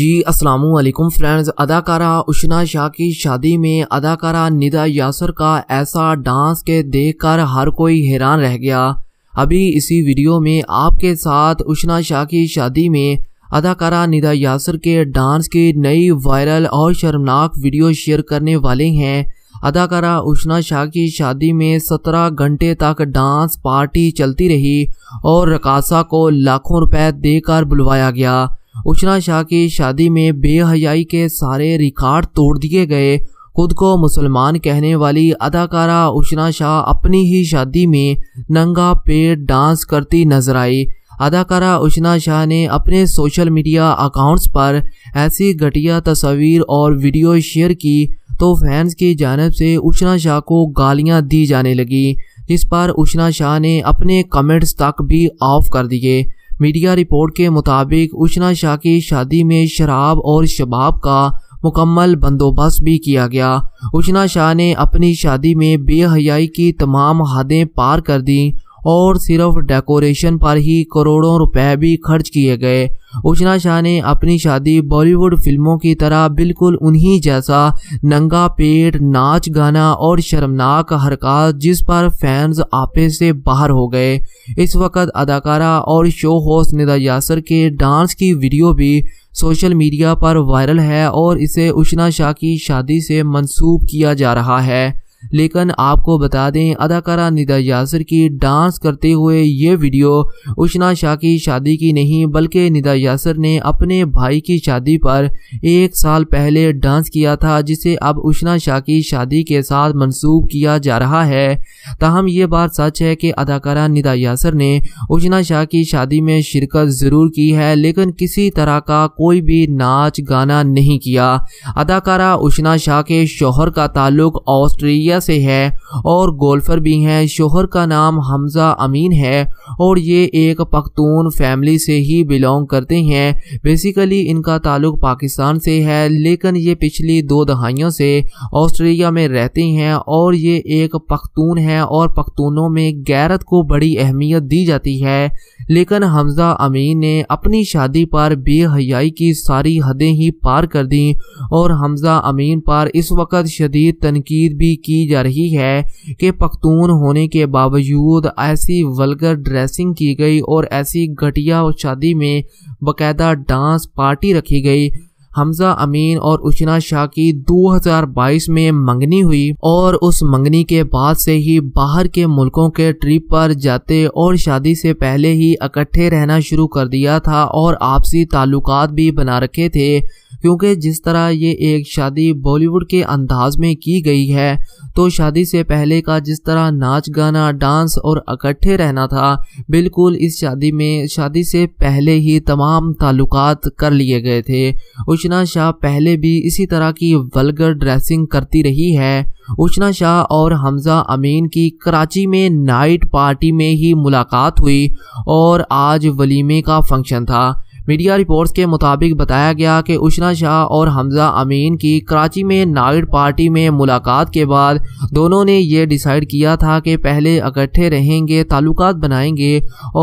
जी अस्सलाम वालेकुम फ्रेंड्स अदाकारा उशना शाह की शादी में अदाकारा निदा यासर का ऐसा डांस के देखकर हर कोई हैरान रह गया अभी इसी वीडियो में आपके साथ उशना शाह की शादी में अदाकारा निदा यासर के डांस की नई वायरल और शर्मनाक वीडियो शेयर करने वाले हैं अदाकारा उषना शाह की शादी में सत्रह घंटे तक डांस पार्टी चलती रही और रकासा को लाखों रुपए देकर बुलवाया गया उशना शाह की शादी में बेहयाई के सारे रिकॉर्ड तोड़ दिए गए खुद को मुसलमान कहने वाली अदाकारा उशना शाह अपनी ही शादी में नंगा पेट डांस करती नजर आई अदाकारा उशना शाह ने अपने सोशल मीडिया अकाउंट्स पर ऐसी घटिया तस्वीर और वीडियो शेयर की तो फैंस की जानब से उशना शाह को गालियां दी जाने लगी जिस पर उशना शाह ने अपने कमेंट्स तक भी ऑफ कर दिए मीडिया रिपोर्ट के मुताबिक उशना शाह की शादी में शराब और शबाब का मुकम्मल बंदोबस्त भी किया गया उशना शाह ने अपनी शादी में बेहयाई की तमाम हदें पार कर दी और सिर्फ डेकोरेशन पर ही करोड़ों रुपए भी खर्च किए गए उचना शाह ने अपनी शादी बॉलीवुड फिल्मों की तरह बिल्कुल उन्हीं जैसा नंगा पेट नाच गाना और शर्मनाक हरकत जिस पर फैंस आपे से बाहर हो गए इस वक्त अदाकारा और शो होस्ट निदा यासर के डांस की वीडियो भी सोशल मीडिया पर वायरल है और इसे उशना शाह की शादी से मंसूब किया जा रहा है लेकिन आपको बता दें अदाकारा निदा यासर की डांस करते हुए ये वीडियो उशना शाह की शादी की नहीं बल्कि निदा यासर ने अपने भाई की शादी पर एक साल पहले डांस किया था जिसे अब उशना शाह की शादी के साथ मंसूब किया जा रहा है ताहम ये बात सच है कि अदाकारा निदा यासर ने उशना शाह की शादी में शिरकत ज़रूर की है लेकिन किसी तरह का कोई भी नाच गाना नहीं किया अदाकारा उशना शाह के शोहर का ताल्लुक ऑस्ट्रेलिया से है और गोल्फर भी हैं शोहर का नाम हमज़ा अमीन है और ये एक पख्तून फैमिली से ही बिलोंग करते हैं बेसिकली इनका ताल्लुक पाकिस्तान से है लेकिन ये पिछली दो दहाइयों से ऑस्ट्रेलिया में रहते हैं और ये एक पख्तून है और पख्तूनों में गैरत को बड़ी अहमियत दी जाती है लेकिन हमज़ा अमीन ने अपनी शादी पर बेहयाई की सारी हदें ही पार कर दी और हमज़ा अमीन पर इस वक्त शदीद तनकीद भी की जा रही है कि पख्तून होने के बावजूद ऐसी वलगर ड्रेसिंग की गई और ऐसी घटिया शादी में बाकायदा डांस पार्टी रखी गई हमजा अमीन और उशना शाह की 2022 में मंगनी हुई और उस मंगनी के बाद से ही बाहर के मुल्कों के ट्रिप पर जाते और शादी से पहले ही इकट्ठे रहना शुरू कर दिया था और आपसी ताल्लुकात भी बना रखे थे क्योंकि जिस तरह ये एक शादी बॉलीवुड के अंदाज में की गई है तो शादी से पहले का जिस तरह नाच गाना डांस और इकट्ठे रहना था बिल्कुल इस शादी में शादी से पहले ही तमाम ताल्लुकात कर लिए गए थे उशना शाह पहले भी इसी तरह की वलगर ड्रेसिंग करती रही है उशना शाह और हमज़ा अमीन की कराची में नाइट पार्टी में ही मुलाकात हुई और आज वलीमे का फंक्शन था मीडिया रिपोर्ट्स के मुताबिक बताया गया कि उशना शाह और हमजा अमीन की कराची में नाइट पार्टी में मुलाकात के बाद दोनों ने यह डिसाइड किया था कि पहले इकट्ठे रहेंगे ताल्लुक बनाएंगे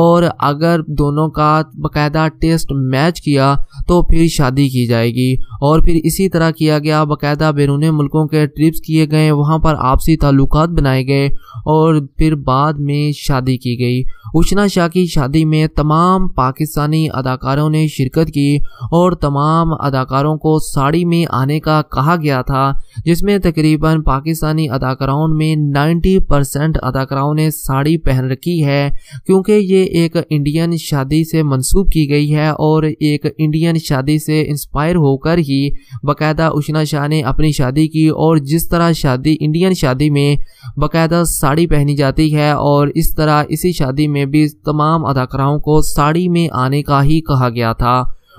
और अगर दोनों का बाकायदा टेस्ट मैच किया तो फिर शादी की जाएगी और फिर इसी तरह किया गया बाकायदा बैरून मुल्कों के ट्रिप्स किए गए वहाँ पर आपसी ताल्लुक बनाए गए और फिर बाद में शादी की गई उशना शाह की शादी में तमाम पाकिस्तानी अदाकारों ने शिरकत की और तमाम अदाकारों को साड़ी में आने का कहा गया था जिसमें तकरीबन पाकिस्तानी अदाकाराओं में 90 परसेंट अदाकाराओं ने साड़ी पहन रखी है क्योंकि ये एक इंडियन शादी से मंसूब की गई है और एक इंडियन शादी से इंस्पायर होकर ही बाकायदा उशना शाह ने अपनी शादी की और जिस तरह शादी इंडियन शादी में बाकायदा साड़ी साड़ी पहनी जाती है और इस तरह इसी शादी में भी तमाम अदाकाराओं को साड़ी में आने का ही कहा गया था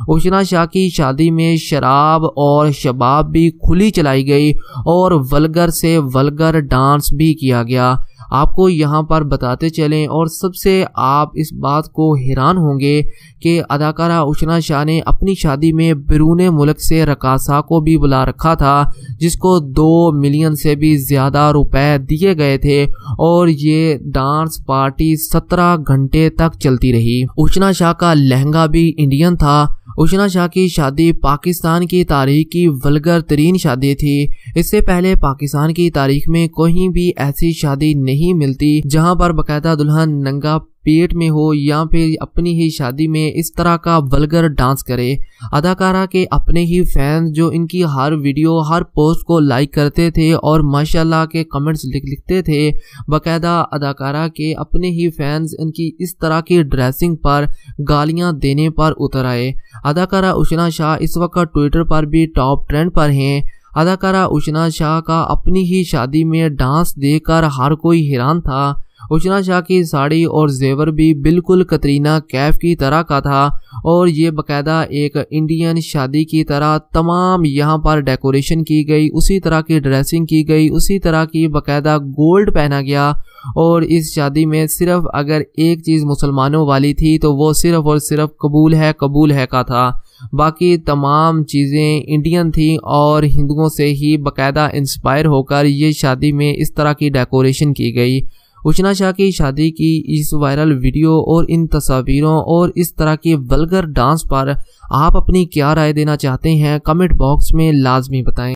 उपना शाह की शादी में शराब और शबाब भी खुली चलाई गई और वलगर से वलगर डांस भी किया गया आपको यहाँ पर बताते चलें और सबसे आप इस बात को हैरान होंगे कि अदाकारा उशना शाह ने अपनी शादी में बैरून मुल्क से रकासा को भी बुला रखा था जिसको दो मिलियन से भी ज़्यादा रुपए दिए गए थे और ये डांस पार्टी सत्रह घंटे तक चलती रही उशना शाह का लहंगा भी इंडियन था उशना शाह की शादी पाकिस्तान की तारीख की वलगर तरीन शादी थी इससे पहले पाकिस्तान की तारीख में कोई भी ऐसी शादी नहीं मिलती जहां पर बकायदा दुल्हन नंगा पेट में हो या फिर अपनी ही शादी में इस तरह का वलगर डांस करे अदाकारा के अपने ही फैंस जो इनकी हर वीडियो हर पोस्ट को लाइक करते थे और माशाल्लाह के कमेंट्स लिख लिखते थे बकायदा अदाकारा के अपने ही फैंस इनकी इस तरह की ड्रेसिंग पर गालियां देने पर उतर आए अदाकारा उशना शाह इस वक्त ट्विटर पर भी टॉप ट्रेंड पर हैं अदाकारा उशना शाह का अपनी ही शादी में डांस देकर हर कोई हैरान था उचना शाह की साड़ी और जेवर भी बिल्कुल कतरीना कैफ की तरह का था और ये बकायदा एक इंडियन शादी की तरह तमाम यहाँ पर डेकोरेशन की गई उसी तरह की ड्रेसिंग की गई उसी तरह की बकायदा गोल्ड पहना गया और इस शादी में सिर्फ अगर एक चीज़ मुसलमानों वाली थी तो वो सिर्फ और सिर्फ कबूल है कबूल है का था बाकी तमाम चीज़ें इंडियन थी और हिंदुओं से ही बकायदा इंस्पायर होकर ये शादी में इस तरह की डेकोरेशन की गई उचना शाह की शादी की इस वायरल वीडियो और इन तस्वीरों और इस तरह के बलगर डांस पर आप अपनी क्या राय देना चाहते हैं कमेंट बॉक्स में लाजमी बताएं